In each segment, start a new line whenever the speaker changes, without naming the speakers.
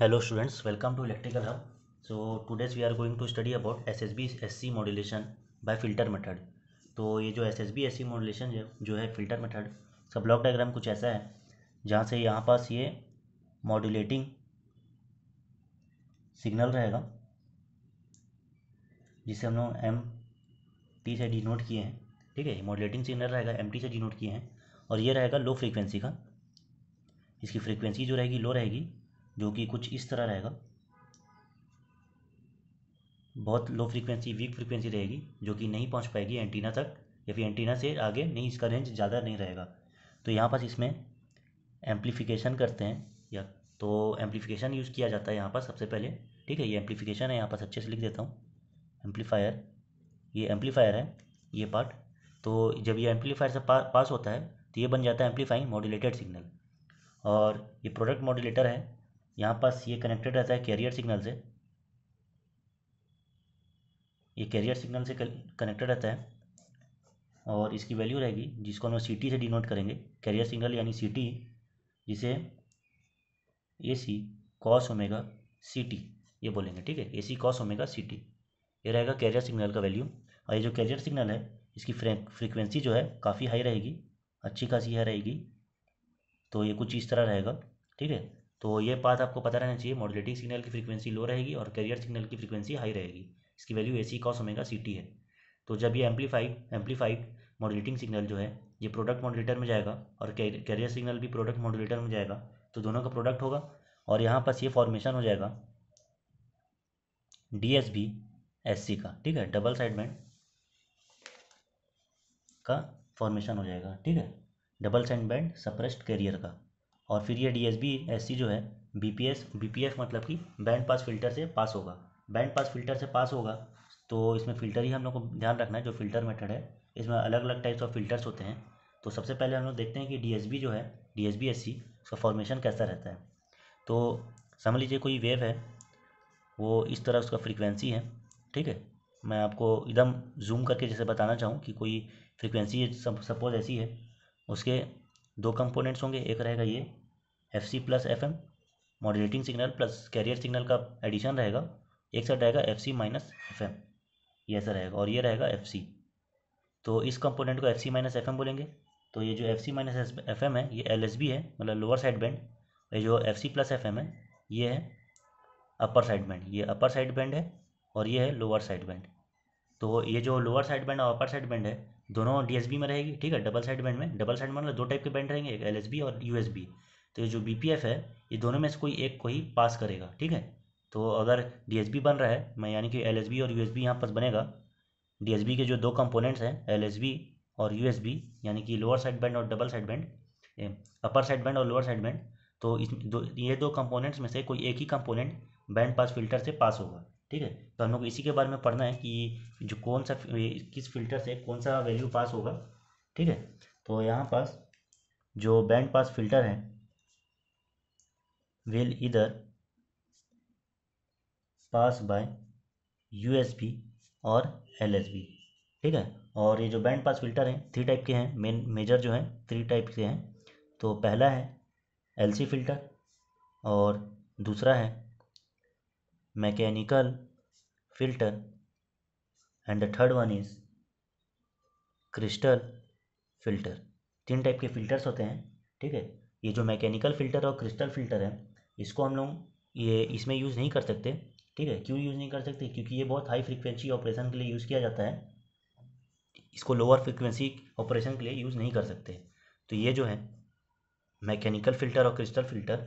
to electrical welcome so today's we are going to study about S S B S C modulation by filter method तो ये जो S S B S C modulation जो है filter method सब block diagram कुछ ऐसा है जहाँ से यहाँ पास ये मॉड्यूलेटिंग सिग्नल रहेगा जिसे हम लोग एम टी से डिनोट किए हैं ठीक है मॉड्यूलेटिंग सिग्नल रहेगा एम टी से डिनोट किए हैं और ये रहेगा लो फ्रिक्वेंसी का इसकी फ्रिक्वेंसी जो रहेगी लो रहेगी जो कि कुछ इस तरह रहेगा बहुत लो फ्रीक्वेंसी वीक फ्रीक्वेंसी रहेगी जो कि नहीं पहुंच पाएगी एंटीना तक या फिर एंटीना से आगे नहीं इसका रेंज ज़्यादा नहीं रहेगा तो यहाँ पास इसमें एम्पलीफिकेशन करते हैं या तो एम्पलीफिकेशन यूज़ किया जाता है यहाँ पर सबसे पहले ठीक है ये एम्पलीफिकेशन है यहाँ पास अच्छे से लिख देता हूँ एम्पलीफायर ये एम्पलीफायर है ये पार्ट तो जब ये एम्पलीफायर से पास होता है तो ये बन जाता है एम्पलीफाइंग मॉड्यूलेटेड सिग्नल और ये प्रोडक्ट मॉड्यूलेटर है यहाँ पास ये कनेक्टेड रहता है कैरियर सिग्नल से ये कैरियर सिग्नल से कनेक्टेड रहता है और इसकी वैल्यू रहेगी जिसको हम सी से डिनोट करेंगे कैरियर सिग्नल यानी सी टी जिसे A C cos omega C T ये बोलेंगे ठीक है A C cos omega C T ये रहेगा कैरियर सिग्नल का वैल्यू और ये जो कैरियर सिग्नल है इसकी फ्रीक्वेंसी जो है काफ़ी हाई रहेगी अच्छी खासी है रहेगी तो ये कुछ इस तरह रहेगा ठीक है तो ये बात आपको पता रहना चाहिए मॉडलेटिंग सिग्नल की फ्रीक्वेंसी लो रहेगी और कैरियर सिग्नल की फ्रीक्वेंसी हाई रहेगी इसकी value A C cos omega C T है तो जब ये एम्पलीफाइड एम्पलीफाइड मॉडलेटिंग सिग्नल जो है ये प्रोडक्ट मॉडलेटर में जाएगा और कैरियर सिग्नल भी प्रोडक्ट मॉडलेटर में जाएगा तो दोनों का प्रोडक्ट होगा और यहाँ पर ये फॉर्मेशन हो जाएगा D S B S C का ठीक है डबल साइड बैंड का फॉर्मेशन हो जाएगा ठीक है double side band suppressed carrier का और फिर ये D S B S C जो है B P S B P F मतलब कि बैंड पास फिल्टर से पास होगा बैंड पास फिल्टर से पास होगा तो इसमें फ़िल्टर ही हम लोग को ध्यान रखना है जो फिल्टर मेथड है इसमें अलग अलग टाइप्स ऑफ फिल्टर्स होते हैं तो सबसे पहले हम लोग देखते हैं कि डी जो है D S B S C उसका फॉर्मेशन कैसा रहता है तो समझ लीजिए कोई वेव है वो इस तरह उसका फ्रीक्वेंसी है ठीक है मैं आपको एकदम जूम करके जैसे बताना चाहूँ कि कोई फ्रीक्वेंसी सपोज ऐसी है उसके दो कंपोनेंट्स होंगे एक रहेगा ये F C plus F M modulating signal plus carrier signal का एडिशन रहेगा एक साइड रहेगा F C minus F M ये ऐसा रहेगा और ये रहेगा एफ सी तो इस कंपोनेंट को F C minus F M बोलेंगे तो ये जो F C minus F M है ये एल एस बी है मतलब लोअर साइड बैंड ये जो F C plus F M है ये है अपर साइड बैंड ये अपर साइड बैंड है और ये है लोअर साइड बैंड तो ये जो लोअर साइड बैंड और अपर साइड बैंड है दोनों डी एस बी में रहेगी ठीक है डबल साइड बैंड में डबल साइड मतलब दो टाइप के बैंड रहेंगे एक एल एस बी और यू एस बी तो जो बी है ये दोनों में से कोई एक को ही पास करेगा ठीक है तो अगर डी बन रहा है मैं यानी कि एल और यू एस यहाँ पास बनेगा डी के जो दो कंपोनेंट्स हैं एल और यू यानी कि लोअर साइड बैंड और double side band upper side band और लोअर साइड बैंड तो इस दो ये दो कंपोनेंट्स में से कोई एक ही कंपोनेंट बैंड पास फिल्टर से पास होगा ठीक है तो हम लोग इसी के बारे में पढ़ना है कि जो कौन सा किस फिल्टर से कौन सा वैल्यू पास होगा ठीक है तो यहाँ पास जो बैंड पास फिल्टर है will either pass by USB और LSB ठीक है और ये जो बैंड पास फिल्टर हैं थ्री टाइप के हैं मेन मेजर जो हैं थ्री टाइप के हैं तो पहला है एलसी फिल्टर और दूसरा है mechanical filter and the third one is crystal filter तीन टाइप के फिल्टर्स होते हैं ठीक है ये जो मैकेनिकल फिल्टर और क्रिस्टल फिल्टर है इसको हम लोग ये इसमें यूज़ नहीं कर सकते ठीक है क्यों यूज़ नहीं कर सकते क्योंकि ये बहुत हाई फ्रिक्वेंसी ऑपरेशन के लिए यूज़ किया जाता है इसको लोअर फ्रिक्वेंसी ऑपरेशन के लिए यूज़ नहीं कर सकते तो ये जो है मैकेनिकल फिल्टर और crystal filter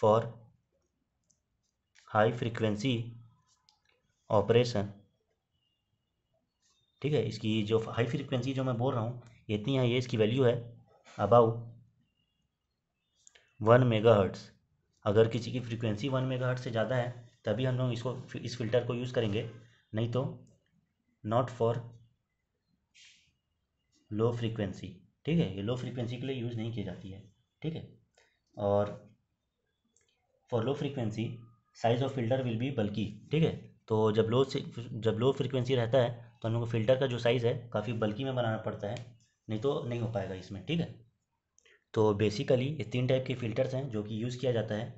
for high frequency operation ठीक है इसकी जो हाई फ्रिक्वेंसी जो मैं बोल रहा हूँ इतनी है ये इसकी वैल्यू है अबाउ वन मेगा हर्ट्स अगर किसी की फ्रीक्वेंसी वन मेगा से ज़्यादा है तभी हम लोग इसको इस फिल्टर को यूज़ करेंगे नहीं तो नॉट फॉर लो फ्रीक्वेंसी ठीक है ये लो फ्रीक्वेंसी के लिए यूज़ नहीं की जाती है ठीक है और for low frequency size of filter will be bulky ठीक है तो जब लो जब लो फ्रीक्वेंसी रहता है तो हम लोग को फिल्टर का जो साइज़ है काफ़ी बल्कि में बनाना पड़ता है नहीं तो नहीं हो पाएगा इसमें ठीक है तो बेसिकली ये तीन टाइप के फ़िल्टर्स हैं जो कि यूज़ किया जाता है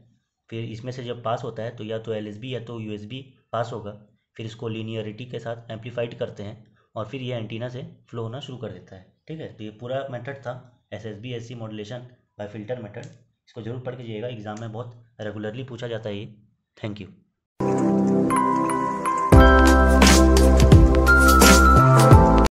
फिर इसमें से जब पास होता है तो या तो एल या तो यू पास होगा फिर इसको लीनियरिटी के साथ एम्पलीफाइड करते हैं और फिर ये एंटीना से फ्लो होना शुरू कर देता है ठीक है तो ये पूरा मेथड था S S B S C modulation by filter method इसको ज़रूर पढ़ के जाइएगा एग्ज़ाम में बहुत रेगुलरली पूछा जाता है ये थैंक यू